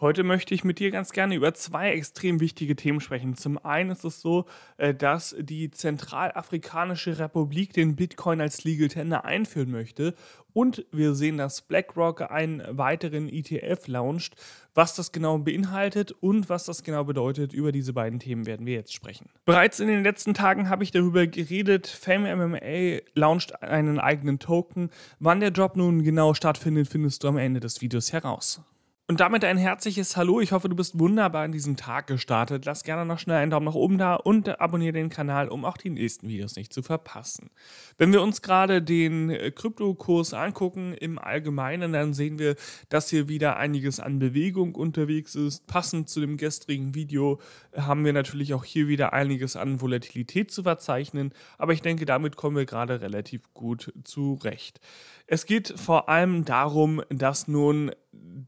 Heute möchte ich mit dir ganz gerne über zwei extrem wichtige Themen sprechen. Zum einen ist es so, äh, dass die Zentralafrikanische Republik den Bitcoin als Legal Tender einführen möchte. Und wir sehen, dass BlackRock einen weiteren ETF launcht. Was das genau beinhaltet und was das genau bedeutet, über diese beiden Themen werden wir jetzt sprechen. Bereits in den letzten Tagen habe ich darüber geredet, FameMMA MMA launcht einen eigenen Token. Wann der Drop nun genau stattfindet, findest du am Ende des Videos heraus. Und damit ein herzliches Hallo. Ich hoffe, du bist wunderbar in diesen Tag gestartet. Lass gerne noch schnell einen Daumen nach oben da und abonniere den Kanal, um auch die nächsten Videos nicht zu verpassen. Wenn wir uns gerade den äh, Kryptokurs angucken im Allgemeinen, dann sehen wir, dass hier wieder einiges an Bewegung unterwegs ist. Passend zu dem gestrigen Video äh, haben wir natürlich auch hier wieder einiges an Volatilität zu verzeichnen. Aber ich denke, damit kommen wir gerade relativ gut zurecht. Es geht vor allem darum, dass nun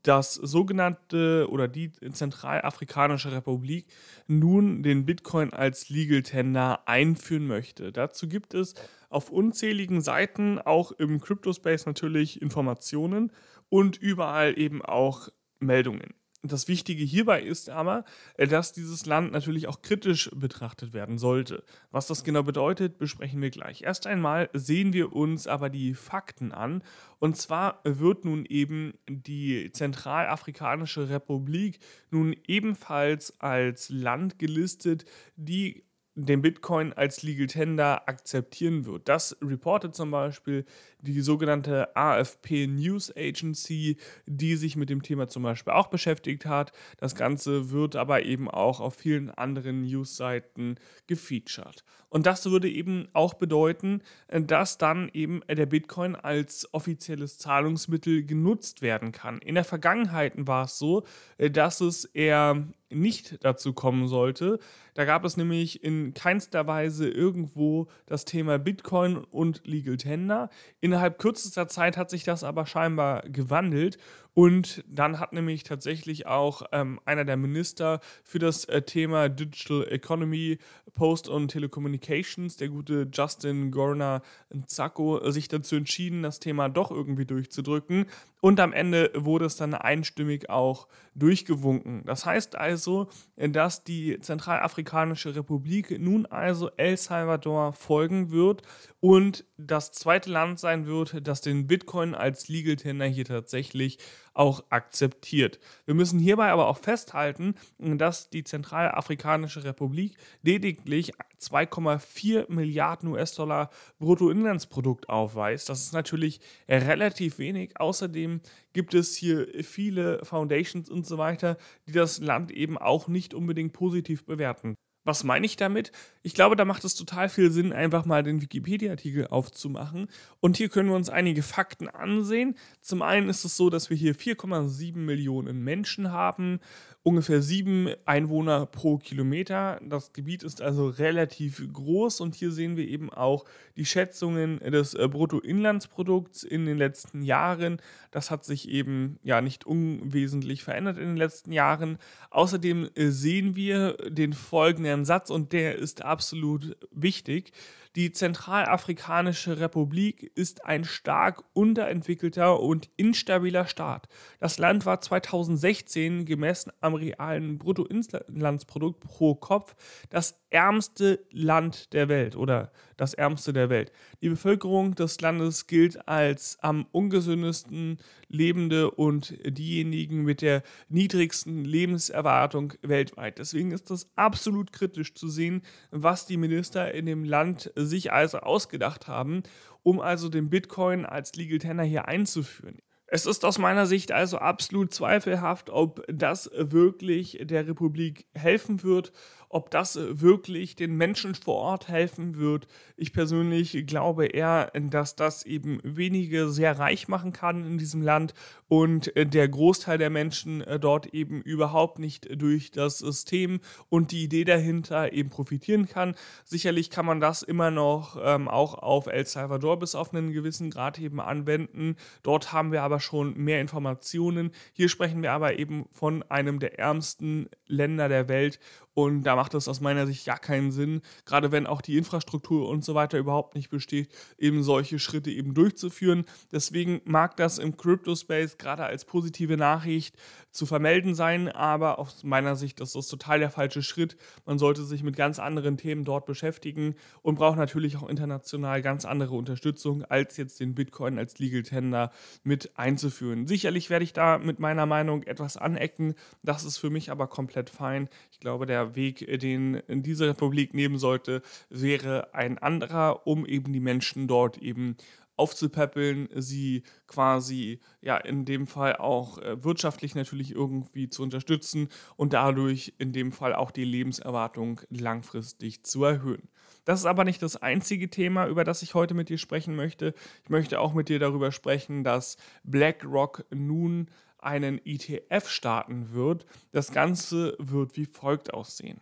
das sogenannte oder die Zentralafrikanische Republik nun den Bitcoin als Legal Tender einführen möchte. Dazu gibt es auf unzähligen Seiten, auch im Crypto Space natürlich, Informationen und überall eben auch Meldungen. Das Wichtige hierbei ist aber, äh, dass dieses Land natürlich auch kritisch betrachtet werden sollte. Was das genau bedeutet, besprechen wir gleich. Erst einmal sehen wir uns aber die Fakten an. Und zwar wird nun eben die Zentralafrikanische Republik nun ebenfalls als Land gelistet, die den Bitcoin als Legal Tender akzeptieren wird. Das reportet zum Beispiel die sogenannte AFP News Agency, die sich mit dem Thema zum Beispiel auch beschäftigt hat. Das Ganze wird aber eben auch auf vielen anderen Newsseiten gefeatured. Und das würde eben auch bedeuten, dass dann eben der Bitcoin als offizielles Zahlungsmittel genutzt werden kann. In der Vergangenheit war es so, dass es eher nicht dazu kommen sollte. Da gab es nämlich in keinster Weise irgendwo das Thema Bitcoin und Legal Tender. Innerhalb kürzester Zeit hat sich das aber scheinbar gewandelt. Und dann hat nämlich tatsächlich auch ähm, einer der Minister für das äh, Thema Digital Economy, Post und Telecommunications, der gute Justin Gorner Zacco, äh, sich dazu entschieden, das Thema doch irgendwie durchzudrücken. Und am Ende wurde es dann einstimmig auch durchgewunken. Das heißt also, also, dass die Zentralafrikanische Republik nun also El Salvador folgen wird und das zweite Land sein wird, das den Bitcoin als Legal Tender hier tatsächlich auch akzeptiert. Wir müssen hierbei aber auch festhalten, dass die Zentralafrikanische Republik lediglich 2,4 Milliarden US-Dollar Bruttoinlandsprodukt aufweist. Das ist natürlich relativ wenig. Außerdem gibt es hier viele Foundations und so weiter, die das Land eben auch nicht unbedingt positiv bewerten. Was meine ich damit? Ich glaube, da macht es total viel Sinn, einfach mal den Wikipedia-Artikel aufzumachen. Und hier können wir uns einige Fakten ansehen. Zum einen ist es so, dass wir hier 4,7 Millionen Menschen haben ungefähr sieben Einwohner pro Kilometer. Das Gebiet ist also relativ groß und hier sehen wir eben auch die Schätzungen des äh, Bruttoinlandsprodukts in den letzten Jahren. Das hat sich eben ja nicht unwesentlich verändert in den letzten Jahren. Außerdem äh, sehen wir den folgenden Satz und der ist absolut wichtig. Die Zentralafrikanische Republik ist ein stark unterentwickelter und instabiler Staat. Das Land war 2016 gemessen am realen Bruttoinlandsprodukt pro Kopf das ärmste Land der Welt oder das ärmste der Welt. Die Bevölkerung des Landes gilt als am ungesündesten lebende und diejenigen mit der niedrigsten Lebenserwartung weltweit. Deswegen ist das absolut kritisch zu sehen, was die Minister in dem Land sich also ausgedacht haben, um also den Bitcoin als Legal Tender hier einzuführen. Es ist aus meiner Sicht also absolut zweifelhaft, ob das wirklich der Republik helfen wird ob das äh, wirklich den Menschen vor Ort helfen wird. Ich persönlich glaube eher, dass das eben wenige sehr reich machen kann in diesem Land und äh, der Großteil der Menschen äh, dort eben überhaupt nicht durch das System und die Idee dahinter eben profitieren kann. Sicherlich kann man das immer noch ähm, auch auf El Salvador bis auf einen gewissen Grad eben anwenden. Dort haben wir aber schon mehr Informationen. Hier sprechen wir aber eben von einem der ärmsten Länder der Welt und da macht es aus meiner Sicht ja keinen Sinn, gerade wenn auch die Infrastruktur und so weiter überhaupt nicht besteht, eben solche Schritte eben durchzuführen. Deswegen mag das im Crypto-Space gerade als positive Nachricht zu vermelden sein, aber aus meiner Sicht ist das total der falsche Schritt. Man sollte sich mit ganz anderen Themen dort beschäftigen und braucht natürlich auch international ganz andere Unterstützung, als jetzt den Bitcoin als Legal Tender mit einzuführen. Sicherlich werde ich da mit meiner Meinung etwas anecken, das ist für mich aber komplett fein. Ich glaube, der Weg, äh, den diese Republik nehmen sollte, wäre ein anderer, um eben die Menschen dort eben aufzupäppeln, sie quasi ja in dem Fall auch äh, wirtschaftlich natürlich irgendwie zu unterstützen und dadurch in dem Fall auch die Lebenserwartung langfristig zu erhöhen. Das ist aber nicht das einzige Thema, über das ich heute mit dir sprechen möchte. Ich möchte auch mit dir darüber sprechen, dass BlackRock nun einen ETF starten wird. Das Ganze wird wie folgt aussehen.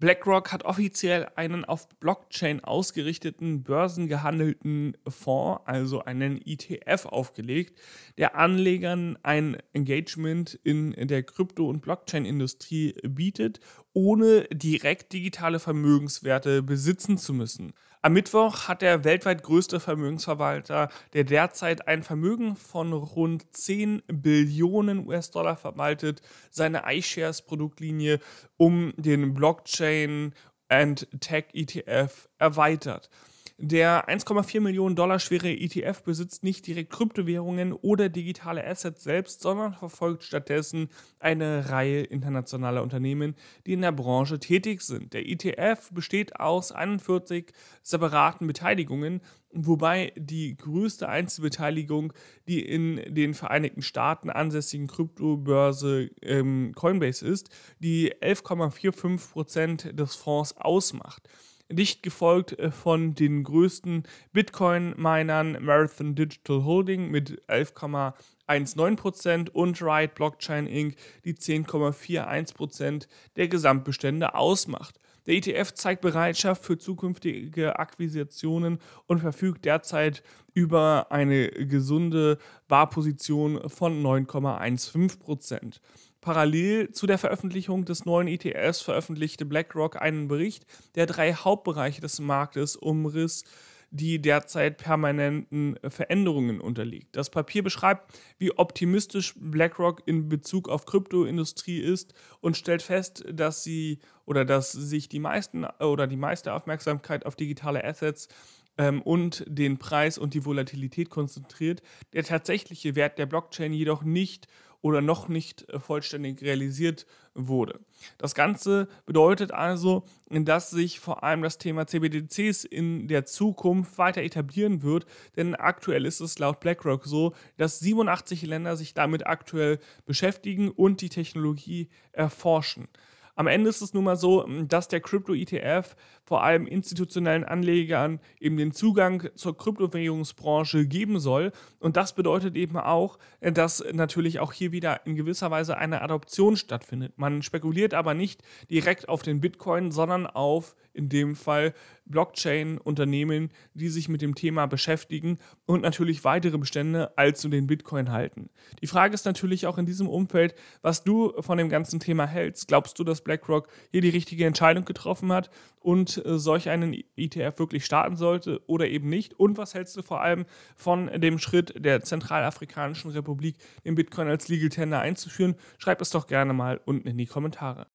BlackRock hat offiziell einen auf Blockchain ausgerichteten börsengehandelten Fonds, also einen ETF, aufgelegt, der Anlegern ein Engagement in der Krypto- und Blockchain-Industrie bietet, ohne direkt digitale Vermögenswerte besitzen zu müssen. Am Mittwoch hat der weltweit größte Vermögensverwalter, der derzeit ein Vermögen von rund 10 Billionen US-Dollar verwaltet, seine iShares-Produktlinie um den Blockchain and Tech ETF erweitert. Der 1,4 Millionen Dollar schwere ETF besitzt nicht direkt Kryptowährungen oder digitale Assets selbst, sondern verfolgt stattdessen eine Reihe internationaler Unternehmen, die in der Branche tätig sind. Der ETF besteht aus 41 separaten Beteiligungen, wobei die größte Einzelbeteiligung die in den Vereinigten Staaten ansässigen Kryptobörse ähm, Coinbase ist, die 11,45% Prozent des Fonds ausmacht dicht gefolgt äh, von den größten Bitcoin-Minern Marathon Digital Holding mit 11,19% und Riot Blockchain Inc., die 10,41% der Gesamtbestände ausmacht. Der ETF zeigt Bereitschaft für zukünftige Akquisitionen und verfügt derzeit über eine gesunde Barposition von 9,15 Prozent. Parallel zu der Veröffentlichung des neuen ETFs veröffentlichte BlackRock einen Bericht, der drei Hauptbereiche des Marktes umriss, die derzeit permanenten Veränderungen unterliegt. Das Papier beschreibt, wie optimistisch BlackRock in Bezug auf Kryptoindustrie ist und stellt fest, dass sie oder dass sich die meisten oder die meiste Aufmerksamkeit auf digitale Assets ähm, und den Preis und die Volatilität konzentriert, der tatsächliche Wert der Blockchain jedoch nicht äh, oder noch nicht äh, vollständig realisiert wurde. Das Ganze bedeutet also, dass sich vor allem das Thema CBDCs in der Zukunft weiter etablieren wird, denn aktuell ist es laut BlackRock so, dass 87 Länder sich damit aktuell beschäftigen und die Technologie erforschen. Am Ende ist es nun mal so, hm, dass der Crypto-ETF vor allem institutionellen Anlegern eben den Zugang zur Kryptowährungsbranche geben soll. Und das bedeutet eben auch, äh, dass natürlich auch hier wieder in gewisser Weise eine Adoption stattfindet. Man spekuliert aber nicht direkt auf den Bitcoin, sondern auf in dem Fall Blockchain-Unternehmen, die sich mit dem Thema beschäftigen und natürlich weitere Bestände als nur den Bitcoin halten. Die Frage ist natürlich auch in diesem Umfeld, was du von dem ganzen Thema hältst. Glaubst du, dass BlackRock hier die richtige Entscheidung getroffen hat und äh, solch einen ETF wirklich starten sollte oder eben nicht? Und was hältst du vor allem von dem Schritt der Zentralafrikanischen Republik, den Bitcoin als Legal Tender einzuführen? Schreib es doch gerne mal unten in die Kommentare.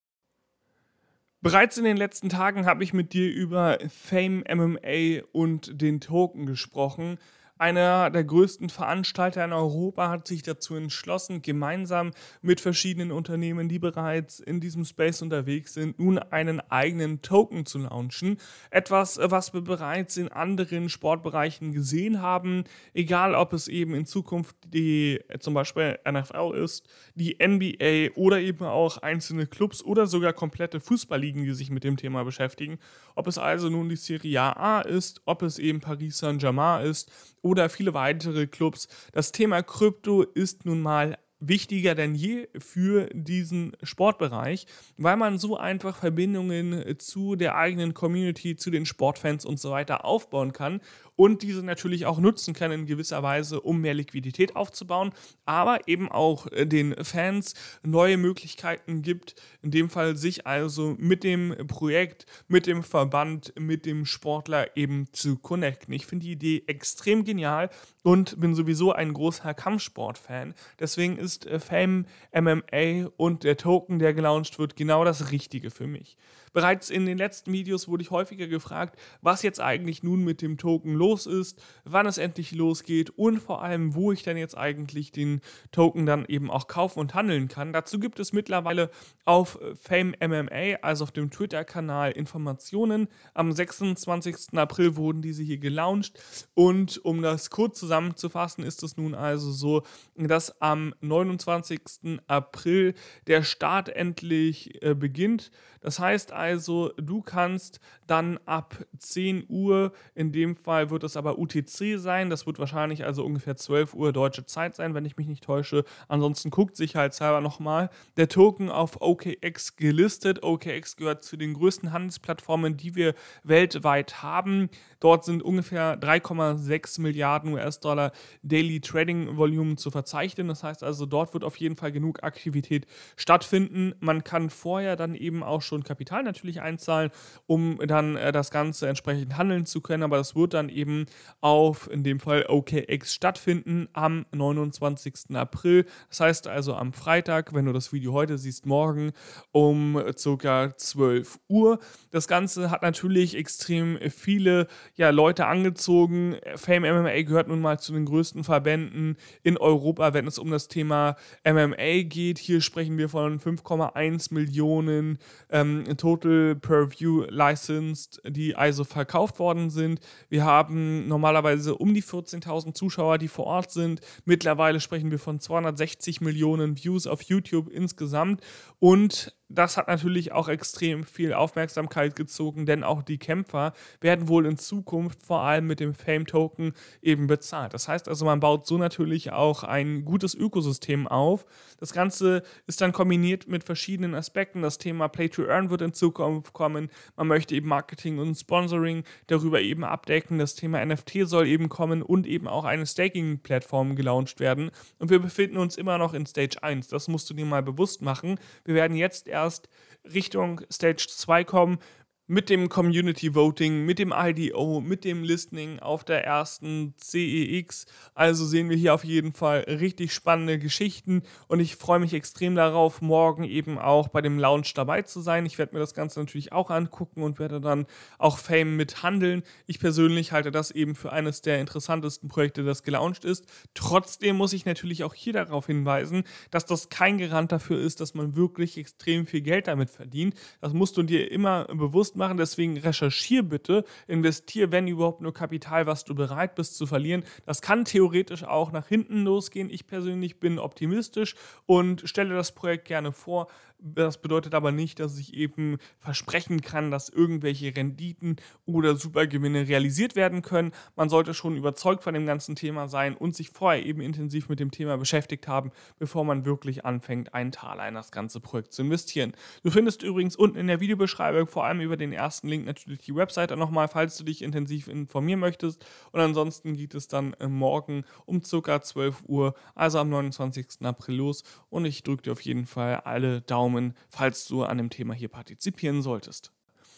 Bereits in den letzten Tagen habe ich mit dir über Fame MMA und den Token gesprochen einer der größten Veranstalter in Europa, hat sich dazu entschlossen, gemeinsam mit verschiedenen Unternehmen, die bereits in diesem Space unterwegs sind, nun einen eigenen Token zu launchen. Etwas, was wir bereits in anderen Sportbereichen gesehen haben, egal ob es eben in Zukunft die zum Beispiel NFL ist, die NBA oder eben auch einzelne Clubs oder sogar komplette Fußballligen, die sich mit dem Thema beschäftigen. Ob es also nun die Serie A ist, ob es eben Paris Saint-Germain ist oder viele weitere Clubs. Das Thema Krypto ist nun mal wichtiger denn je für diesen Sportbereich, weil man so einfach Verbindungen zu der eigenen Community, zu den Sportfans und so weiter aufbauen kann und diese natürlich auch nutzen kann in gewisser Weise, um mehr Liquidität aufzubauen, aber eben auch äh, den Fans neue Möglichkeiten gibt, in dem Fall sich also mit dem Projekt, mit dem Verband, mit dem Sportler eben zu connecten. Ich finde die Idee extrem genial und bin sowieso ein großer Kampfsport-Fan. Deswegen ist äh, Fame MMA und der Token, der gelauncht wird, genau das Richtige für mich. Bereits in den letzten Videos wurde ich häufiger gefragt, was jetzt eigentlich nun mit dem Token los ist, wann es endlich losgeht und vor allem, wo ich dann jetzt eigentlich den Token dann eben auch kaufen und handeln kann. Dazu gibt es mittlerweile auf Fame MMA, also auf dem Twitter-Kanal, Informationen. Am 26. April wurden diese hier gelauncht und um das kurz zusammenzufassen, ist es nun also so, dass am 29. April der Start endlich äh, beginnt. Das heißt, also, du kannst dann ab 10 Uhr, in dem Fall wird es aber UTC sein, das wird wahrscheinlich also ungefähr 12 Uhr deutsche Zeit sein, wenn ich mich nicht täusche. Ansonsten guckt sicherheitshalber nochmal. Der Token auf OKX gelistet. OKX gehört zu den größten Handelsplattformen, die wir weltweit haben. Dort sind ungefähr 3,6 Milliarden US-Dollar Daily Trading Volumen zu verzeichnen. Das heißt also, dort wird auf jeden Fall genug Aktivität stattfinden. Man kann vorher dann eben auch schon Kapital natürlich natürlich einzahlen, um dann äh, das Ganze entsprechend handeln zu können. Aber das wird dann eben auf, in dem Fall, OKX stattfinden am 29. April. Das heißt also am Freitag, wenn du das Video heute siehst, morgen um ca. 12 Uhr. Das Ganze hat natürlich extrem viele ja, Leute angezogen. Fame MMA gehört nun mal zu den größten Verbänden in Europa, wenn es um das Thema MMA geht. Hier sprechen wir von 5,1 Millionen ähm, Toten Total View Licensed, die also verkauft worden sind. Wir haben normalerweise um die 14.000 Zuschauer, die vor Ort sind. Mittlerweile sprechen wir von 260 Millionen Views auf YouTube insgesamt und das hat natürlich auch extrem viel Aufmerksamkeit gezogen, denn auch die Kämpfer werden wohl in Zukunft vor allem mit dem Fame-Token eben bezahlt. Das heißt also, man baut so natürlich auch ein gutes Ökosystem auf. Das Ganze ist dann kombiniert mit verschiedenen Aspekten. Das Thema Play to Earn wird in Zukunft kommen. Man möchte eben Marketing und Sponsoring darüber eben abdecken. Das Thema NFT soll eben kommen und eben auch eine Staking-Plattform gelauncht werden. Und wir befinden uns immer noch in Stage 1. Das musst du dir mal bewusst machen. Wir werden jetzt erst Richtung Stage 2 kommen mit dem Community Voting, mit dem IDO, mit dem Listening auf der ersten CEX. Also sehen wir hier auf jeden Fall richtig spannende Geschichten und ich freue mich extrem darauf, morgen eben auch bei dem Lounge dabei zu sein. Ich werde mir das Ganze natürlich auch angucken und werde dann auch Fame mithandeln. Ich persönlich halte das eben für eines der interessantesten Projekte, das gelauncht ist. Trotzdem muss ich natürlich auch hier darauf hinweisen, dass das kein Garant dafür ist, dass man wirklich extrem viel Geld damit verdient. Das musst du dir immer bewusst bewusst machen. Deswegen recherchier bitte, investier, wenn überhaupt, nur Kapital, was du bereit bist zu verlieren. Das kann theoretisch auch nach hinten losgehen. Ich persönlich bin optimistisch und stelle das Projekt gerne vor. Das bedeutet aber nicht, dass ich eben versprechen kann, dass irgendwelche Renditen oder Supergewinne realisiert werden können. Man sollte schon überzeugt von dem ganzen Thema sein und sich vorher eben intensiv mit dem Thema beschäftigt haben, bevor man wirklich anfängt, einen Taler in das ganze Projekt zu investieren. Du findest übrigens unten in der Videobeschreibung vor allem über den ersten Link natürlich die Webseite nochmal, falls du dich intensiv informieren möchtest. Und ansonsten geht es dann äh, morgen um ca. 12 Uhr, also am 29. April los. Und ich drücke dir auf jeden Fall alle Daumen mitgenommen, falls du an dem Thema hier partizipieren solltest.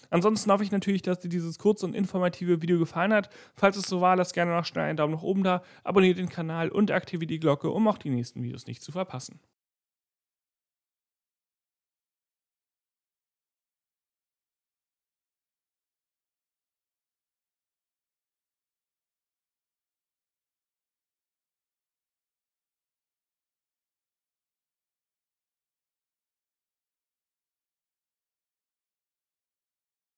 Ansonsten hoffe ich natürlich, dass dir dieses kurze und informative Video gefallen hat. Falls es so war, lass gerne noch schnell einen Daumen nach oben da, abonniere den Kanal und aktiviere die Glocke, um auch die nächsten Videos nicht zu verpassen.